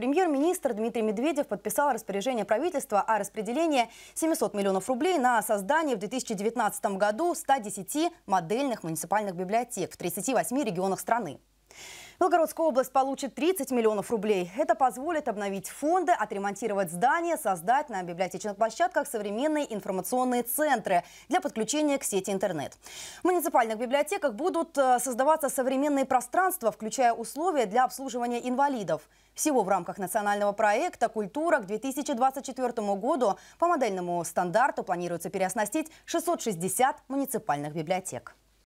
Премьер-министр Дмитрий Медведев подписал распоряжение правительства о распределении 700 миллионов рублей на создание в 2019 году 110 модельных муниципальных библиотек в 38 регионах страны. Белгородская область получит 30 миллионов рублей. Это позволит обновить фонды, отремонтировать здания, создать на библиотечных площадках современные информационные центры для подключения к сети интернет. В муниципальных библиотеках будут э, создаваться современные пространства, включая условия для обслуживания инвалидов. Всего в рамках национального проекта «Культура» к 2024 году по модельному стандарту планируется переоснастить 660 муниципальных библиотек.